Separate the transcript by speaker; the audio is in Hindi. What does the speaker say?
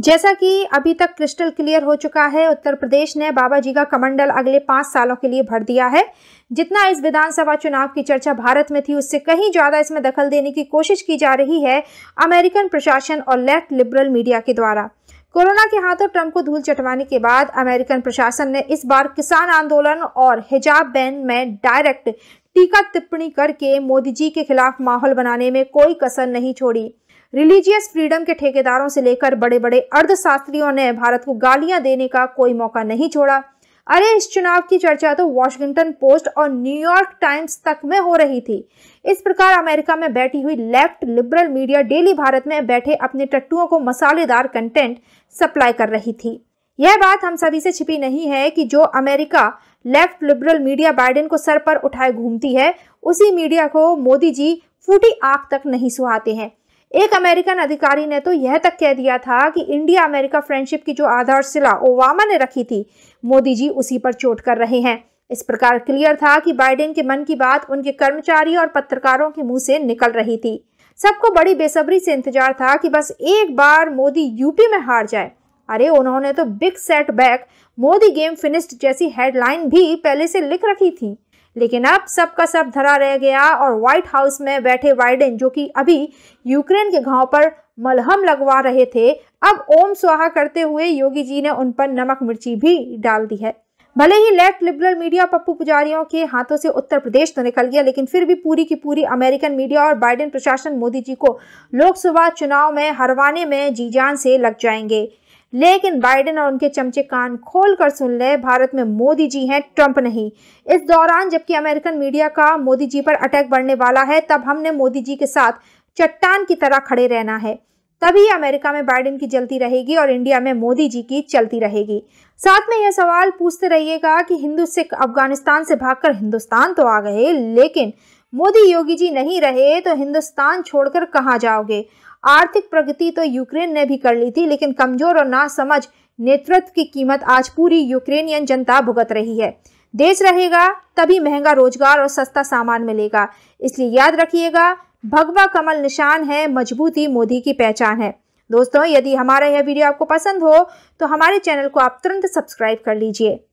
Speaker 1: जैसा कि अभी तक क्रिस्टल क्लियर हो चुका है उत्तर प्रदेश ने बाबा जी का कमंडल अगले पाँच सालों के लिए भर दिया है जितना इस विधानसभा चुनाव की चर्चा भारत में थी उससे कहीं ज़्यादा इसमें दखल देने की कोशिश की जा रही है अमेरिकन प्रशासन और लेफ्ट लिबरल मीडिया के द्वारा कोरोना के हाथों ट्रंप को धूल चटवाने के बाद अमेरिकन प्रशासन ने इस बार किसान आंदोलन और हिजाब बैन में डायरेक्ट टीका टिप्पणी करके मोदी जी के खिलाफ माहौल बनाने में कोई कसर नहीं छोड़ी रिलीजियस फ्रीडम के ठेकेदारों से लेकर बड़े बड़े अर्धशास्त्रियों ने भारत को गालियां देने का कोई मौका नहीं छोड़ा अरे इस चुनाव की चर्चा तो वॉशिंगटन पोस्ट और न्यूयॉर्क टाइम्स तक में हो रही थी इस प्रकार अमेरिका में बैठी हुई left liberal media daily Bharat में बैठे अपने टट्टुओं को मसालेदार कंटेंट सप्लाई कर रही थी यह बात हम सभी से छिपी नहीं है कि जो America left liberal media Biden को सर पर उठाए घूमती है उसी मीडिया को मोदी जी फूटी आंख तक नहीं सुहाते हैं एक अमेरिकन अधिकारी ने तो यह तक कह दिया था कि इंडिया अमेरिका फ्रेंडशिप की जो आधारशिला ओबामा ने रखी थी मोदी जी उसी पर चोट कर रहे हैं इस प्रकार क्लियर था कि बाइडेन के मन की बात उनके कर्मचारी और पत्रकारों के मुंह से निकल रही थी सबको बड़ी बेसब्री से इंतजार था कि बस एक बार मोदी यूपी में हार जाए अरे उन्होंने तो big setback Modi game finished जैसी हेडलाइन भी पहले से लिख रखी थी लेकिन अब सबका सब धरा रह गया और व्हाइट हाउस में बैठे बाइडेन जो कि अभी यूक्रेन के घाव पर मलहम लगवा रहे थे अब ओम स्वाहा करते हुए योगी जी ने उन पर नमक मिर्ची भी डाल दी है भले ही लेफ्ट लिबरल मीडिया पप्पू पुजारियों के हाथों से उत्तर प्रदेश तो निकल गया लेकिन फिर भी पूरी की पूरी अमेरिकन मीडिया और बाइडेन प्रशासन मोदी जी को लोकसभा चुनाव में हरवाने में जी जान से लग जाएंगे लेकिन बाइडेन और उनके चमचे कान खोल कर सुन ले भारत में मोदी जी हैं ट्रंप नहीं इस दौरान जबकि अमेरिकन मीडिया का मोदी जी पर अटैक बढ़ने वाला है तब हमने मोदी जी के साथ चट्टान की तरह खड़े रहना है तभी अमेरिका में बाइडेन की चलती रहेगी और इंडिया में मोदी जी की चलती रहेगी साथ में यह सवाल पूछते रहिएगा कि हिंदू सिख अफगानिस्तान से भागकर हिंदुस्तान तो आ गए लेकिन मोदी योगी जी नहीं रहे तो हिंदुस्तान छोड़कर कहाँ जाओगे आर्थिक प्रगति तो यूक्रेन ने भी कर ली थी लेकिन कमजोर और नासमझ नेतृत्व की कीमत आज पूरी यूक्रेनियन जनता भुगत रही है देश रहेगा तभी महंगा रोजगार और सस्ता सामान मिलेगा इसलिए याद रखिएगा भगवा कमल निशान है मजबूती मोदी की पहचान है दोस्तों यदि हमारा यह वीडियो आपको पसंद हो तो हमारे चैनल को आप तुरंत सब्सक्राइब कर लीजिए